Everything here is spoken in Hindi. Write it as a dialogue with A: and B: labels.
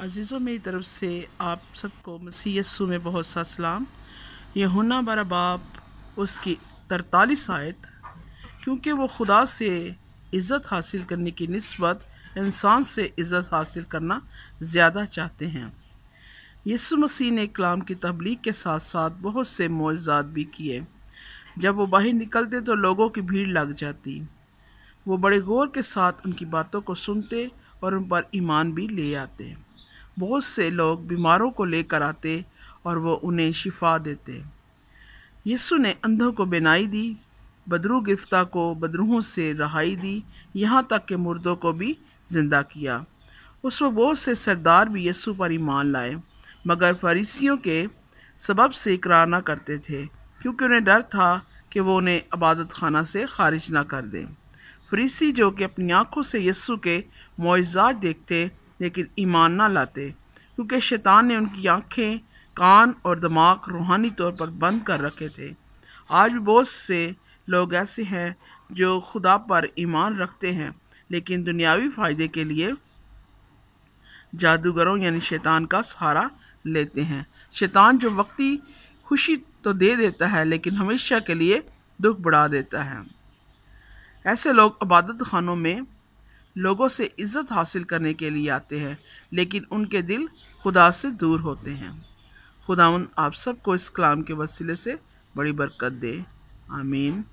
A: अज़ीज़ों मेरी तरफ़ से आप सबको मसीह यस्सु में बहुत सा सलाम यहुना बारा बाप उसकी तरतालीस आयत क्योंकि वो खुदा से इज़्ज़त हासिल करने की नस्बत इंसान से इज़्ज़त हासिल करना ज़्यादा चाहते हैं यसु मसीह ने कलाम की तबलीग के साथ साथ बहुत से मुआजात भी किए जब वो बाहर निकलते तो लोगों की भीड़ लग जाती वो बड़े गौर के साथ उनकी बातों को सुनते और उन पर ईमान भी ले आते बहुत से लोग बीमारों को लेकर आते और वो उन्हें शिफा देते यीशु ने अंधों को बनाई दी बदरू गिरफ्ता को बदरूहों से रहाई दी यहाँ तक के मुर्दों को भी जिंदा किया उस वक्त बहुत से सरदार भी यीशु पर ईमान लाए मगर फरीसियों के सबब से इकरार ना करते थे क्योंकि उन्हें डर था कि वो उन्हें इबादत खाना से खारिज ना कर दें फरीसी जो कि अपनी आँखों से यस्सु के मुआजात देखते लेकिन ईमान ना लाते क्योंकि शैतान ने उनकी आँखें कान और दिमाग रूहानी तौर पर बंद कर रखे थे आज भी बहुत से लोग ऐसे हैं जो खुदा पर ईमान रखते हैं लेकिन दुनियावी फ़ायदे के लिए जादूगरों यानी शैतान का सहारा लेते हैं शैतान जो वक्ती खुशी तो दे देता है लेकिन हमेशा के लिए दुख बढ़ा देता है ऐसे लोग इबादत खानों में लोगों से इज़्ज़त हासिल करने के लिए आते हैं लेकिन उनके दिल खुदा से दूर होते हैं खुदा आप सबको इस कलाम के वसीले से बड़ी बरकत दे आमीन